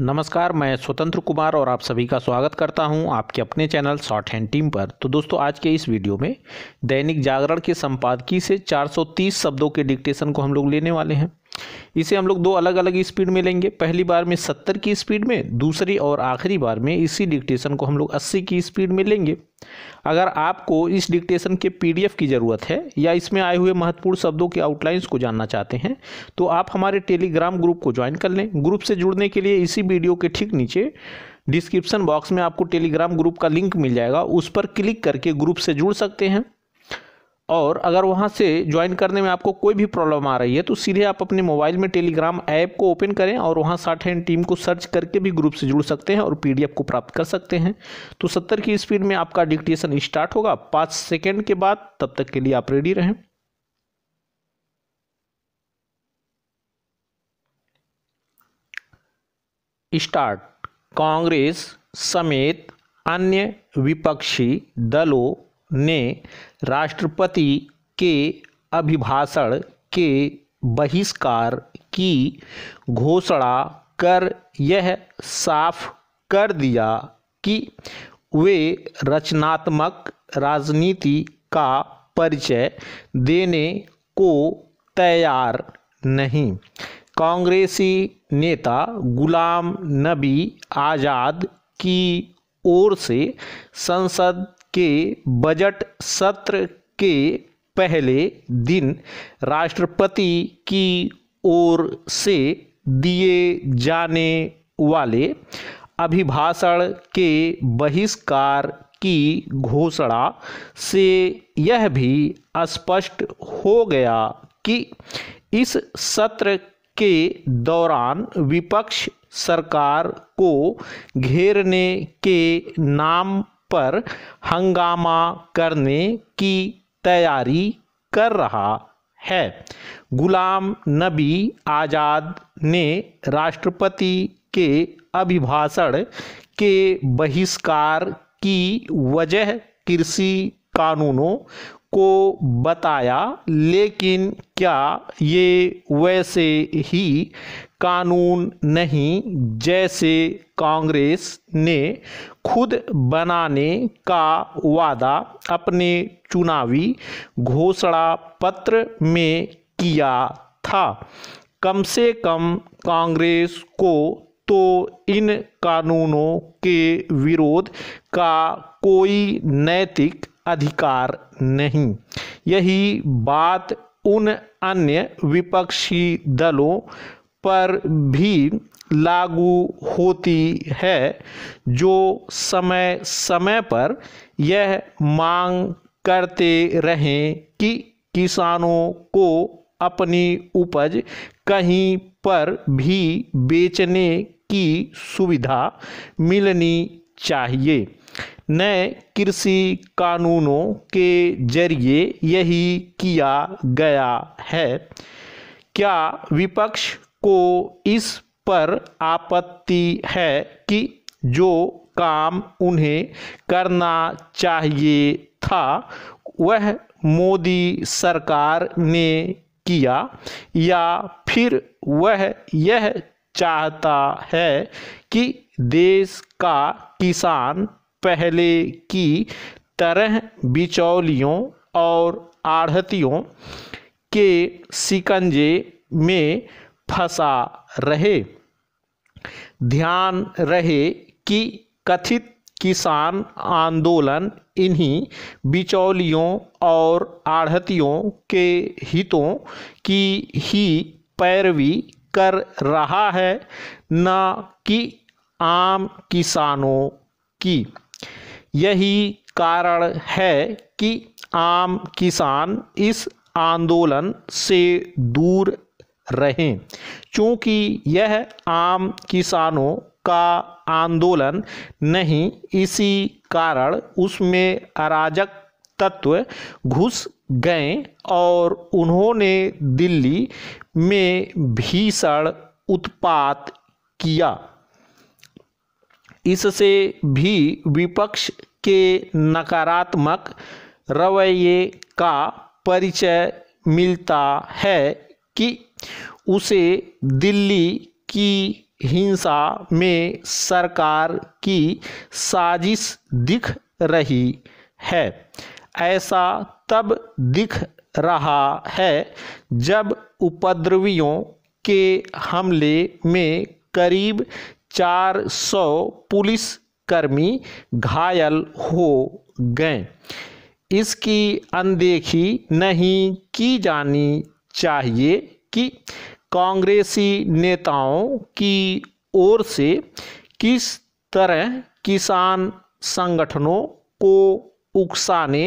नमस्कार मैं स्वतंत्र कुमार और आप सभी का स्वागत करता हूं आपके अपने चैनल शॉर्ट हैंड टीम पर तो दोस्तों आज के इस वीडियो में दैनिक जागरण के संपादकीय से 430 शब्दों के डिक्टेशन को हम लोग लेने वाले हैं इसे हम लोग दो अलग अलग स्पीड में लेंगे पहली बार में सत्तर की स्पीड में दूसरी और आखिरी बार में इसी डिक्टेशन को हम लोग अस्सी की स्पीड में लेंगे अगर आपको इस डिक्टेशन के पीडीएफ की ज़रूरत है या इसमें आए हुए महत्वपूर्ण शब्दों के आउटलाइंस को जानना चाहते हैं तो आप हमारे टेलीग्राम ग्रुप को ज्वाइन कर लें ग्रुप से जुड़ने के लिए इसी वीडियो के ठीक नीचे डिस्क्रिप्शन बॉक्स में आपको टेलीग्राम ग्रुप का लिंक मिल जाएगा उस पर क्लिक करके ग्रुप से जुड़ सकते हैं और अगर वहाँ से ज्वाइन करने में आपको कोई भी प्रॉब्लम आ रही है तो सीधे आप अपने मोबाइल में टेलीग्राम ऐप को ओपन करें और वहाँ साठ हैंड टीम को सर्च करके भी ग्रुप से जुड़ सकते हैं और पीडीएफ को प्राप्त कर सकते हैं तो सत्तर की स्पीड में आपका डिक्टेशन स्टार्ट होगा पाँच सेकेंड के बाद तब तक के लिए आप रेडी रहें स्टार्ट कांग्रेस समेत अन्य विपक्षी दलों ने राष्ट्रपति के अभिभाषण के बहिष्कार की घोषणा कर यह साफ कर दिया कि वे रचनात्मक राजनीति का परिचय देने को तैयार नहीं कांग्रेसी नेता गुलाम नबी आज़ाद की ओर से संसद के बजट सत्र के पहले दिन राष्ट्रपति की ओर से दिए जाने वाले अभिभाषण के बहिष्कार की घोषणा से यह भी स्पष्ट हो गया कि इस सत्र के दौरान विपक्ष सरकार को घेरने के नाम पर हंगामा करने की तैयारी कर रहा है गुलाम नबी आज़ाद ने राष्ट्रपति के अभिभाषण के बहिष्कार की वजह कृषि कानूनों को बताया लेकिन क्या ये वैसे ही कानून नहीं जैसे कांग्रेस ने खुद बनाने का वादा अपने चुनावी घोषणा पत्र में किया था कम से कम कांग्रेस को तो इन कानूनों के विरोध का कोई नैतिक अधिकार नहीं यही बात उन अन्य विपक्षी दलों पर भी लागू होती है जो समय समय पर यह मांग करते रहें कि किसानों को अपनी उपज कहीं पर भी बेचने की सुविधा मिलनी चाहिए नए कृषि कानूनों के जरिए यही किया गया है क्या विपक्ष को इस पर आपत्ति है कि जो काम उन्हें करना चाहिए था वह मोदी सरकार ने किया या फिर वह यह चाहता है कि देश का किसान पहले की तरह बिचौलियों और आढ़तियों के सिकंजे में फंसा रहे ध्यान रहे कि कथित किसान आंदोलन इन्हीं बिचौलियों और आढ़तियों के हितों की ही पैरवी कर रहा है न कि आम किसानों की यही कारण है कि आम किसान इस आंदोलन से दूर रहें क्योंकि यह आम किसानों का आंदोलन नहीं इसी कारण उसमें अराजक तत्व घुस गए और उन्होंने दिल्ली में भीषण उत्पात किया इससे भी विपक्ष के नकारात्मक रवैये का परिचय मिलता है कि उसे दिल्ली की हिंसा में सरकार की साजिश दिख रही है ऐसा तब दिख रहा है जब उपद्रवियों के हमले में करीब 400 पुलिसकर्मी घायल हो गए इसकी अनदेखी नहीं की जानी चाहिए कि कांग्रेसी नेताओं की ओर से किस तरह किसान संगठनों को उकसाने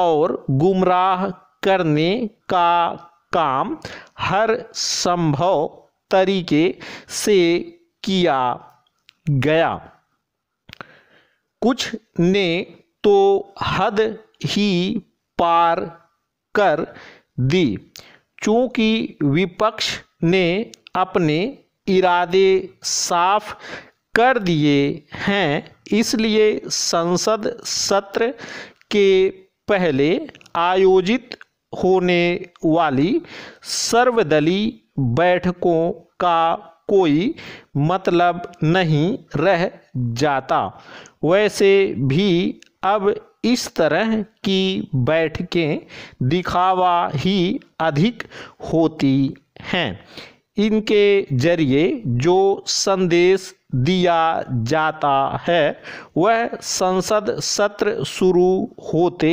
और गुमराह करने का काम हर संभव तरीके से किया गया कुछ ने तो हद ही पार कर दी चूँकि विपक्ष ने अपने इरादे साफ कर दिए हैं इसलिए संसद सत्र के पहले आयोजित होने वाली सर्वदलीय बैठकों का कोई मतलब नहीं रह जाता वैसे भी अब इस तरह की बैठकें दिखावा ही अधिक होती हैं इनके जरिए जो संदेश दिया जाता है वह संसद सत्र शुरू होते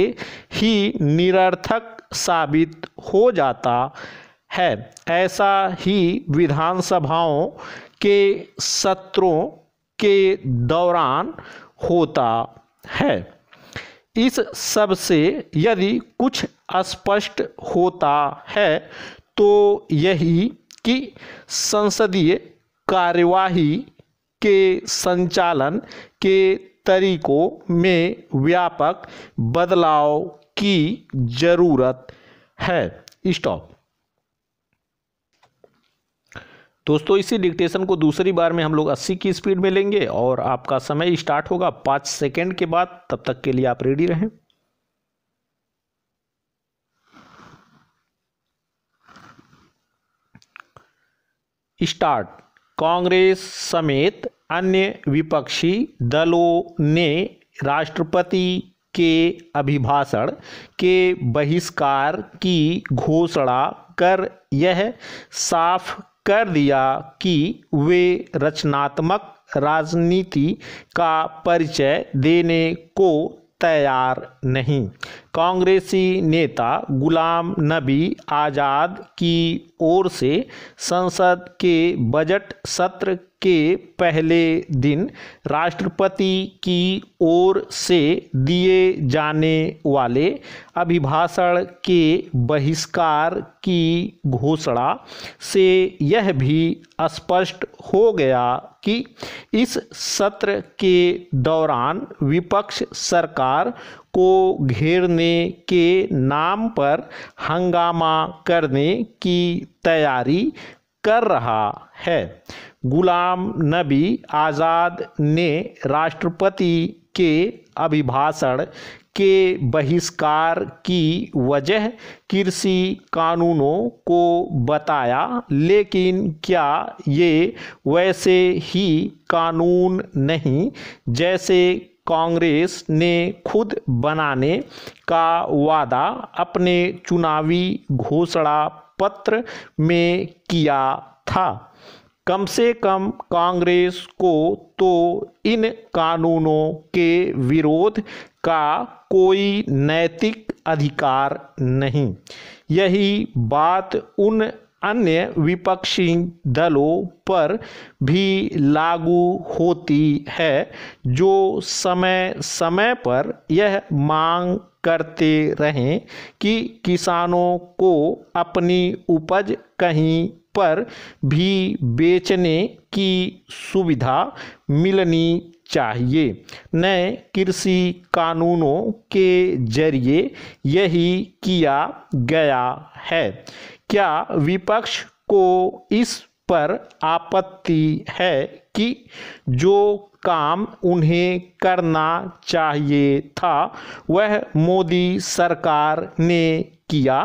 ही निरर्थक साबित हो जाता है ऐसा ही विधानसभाओं के सत्रों के दौरान होता है इस सब से यदि कुछ स्पष्ट होता है तो यही कि संसदीय कार्यवाही के संचालन के तरीकों में व्यापक बदलाव की जरूरत है स्टॉप दोस्तों इसी डिक्टेशन को दूसरी बार में हम लोग 80 की स्पीड में लेंगे और आपका समय स्टार्ट होगा पाँच सेकेंड के बाद तब तक के लिए आप रेडी रहें स्टार्ट कांग्रेस समेत अन्य विपक्षी दलों ने राष्ट्रपति के अभिभाषण के बहिष्कार की घोषणा कर यह साफ कर दिया कि वे रचनात्मक राजनीति का परिचय देने को तैयार नहीं कांग्रेसी नेता गुलाम नबी आज़ाद की ओर से संसद के बजट सत्र के पहले दिन राष्ट्रपति की ओर से दिए जाने वाले अभिभाषण के बहिष्कार की घोषणा से यह भी स्पष्ट हो गया कि इस सत्र के दौरान विपक्ष सरकार को घेरने के नाम पर हंगामा करने की तैयारी कर रहा है गुलाम नबी आज़ाद ने राष्ट्रपति के अभिभाषण के बहिष्कार की वजह कृषि कानूनों को बताया लेकिन क्या ये वैसे ही कानून नहीं जैसे कांग्रेस ने खुद बनाने का वादा अपने चुनावी घोषणा पत्र में किया था कम से कम कांग्रेस को तो इन कानूनों के विरोध का कोई नैतिक अधिकार नहीं यही बात उन अन्य विपक्षी दलों पर भी लागू होती है जो समय समय पर यह मांग करते रहें कि किसानों को अपनी उपज कहीं पर भी बेचने की सुविधा मिलनी चाहिए नए कृषि कानूनों के जरिए यही किया गया है क्या विपक्ष को इस पर आपत्ति है कि जो काम उन्हें करना चाहिए था वह मोदी सरकार ने किया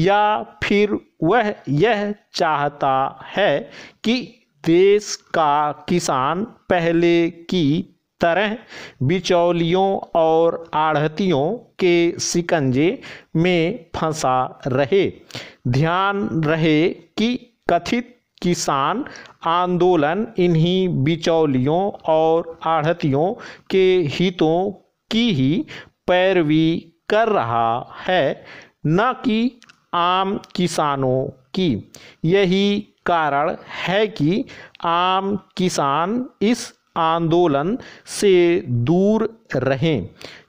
या फिर वह यह चाहता है कि देश का किसान पहले की तरह बिचौलियों और आढ़तियों के शिकंजे में फंसा रहे ध्यान रहे कि कथित किसान आंदोलन इन्हीं बिचौलियों और आढ़तियों के हितों की ही पैरवी कर रहा है न कि आम किसानों की यही कारण है कि आम किसान इस आंदोलन से दूर रहें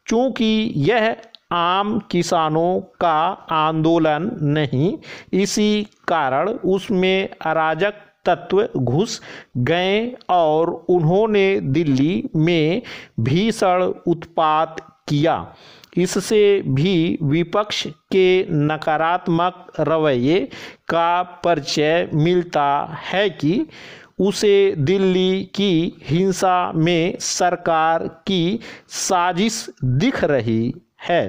क्योंकि यह आम किसानों का आंदोलन नहीं इसी कारण उसमें अराजक तत्व घुस गए और उन्होंने दिल्ली में भीषण उत्पात किया इससे भी विपक्ष के नकारात्मक रवैये का परिचय मिलता है कि उसे दिल्ली की हिंसा में सरकार की साजिश दिख रही है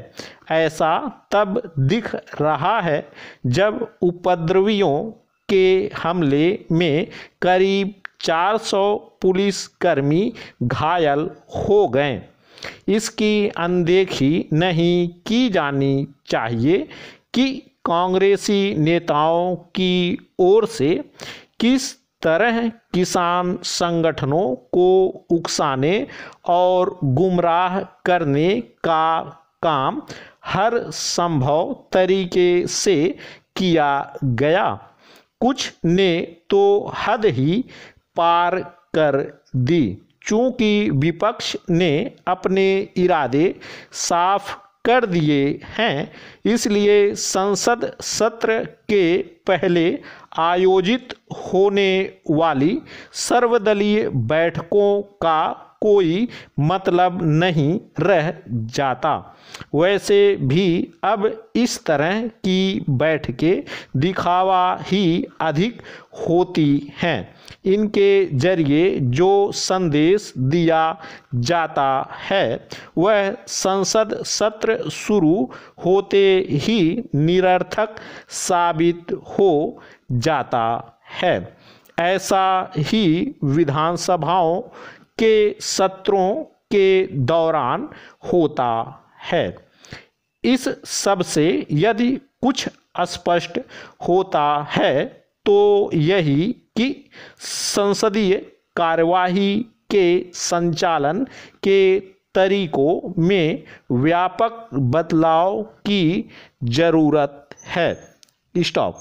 ऐसा तब दिख रहा है जब उपद्रवियों के हमले में करीब 400 पुलिसकर्मी घायल हो गए इसकी अनदेखी नहीं की जानी चाहिए कि कांग्रेसी नेताओं की ओर से किस तरह किसान संगठनों को उकसाने और गुमराह करने का काम हर संभव तरीके से किया गया कुछ ने तो हद ही पार कर दी चूंकि विपक्ष ने अपने इरादे साफ कर दिए हैं इसलिए संसद सत्र के पहले आयोजित होने वाली सर्वदलीय बैठकों का कोई मतलब नहीं रह जाता वैसे भी अब इस तरह की बैठकें दिखावा ही अधिक होती हैं इनके जरिए जो संदेश दिया जाता है वह संसद सत्र शुरू होते ही निरर्थक साबित हो जाता है ऐसा ही विधानसभाओं के सत्रों के दौरान होता है इस सब से यदि कुछ स्पष्ट होता है तो यही कि संसदीय कार्यवाही के संचालन के तरीकों में व्यापक बदलाव की जरूरत है स्टॉप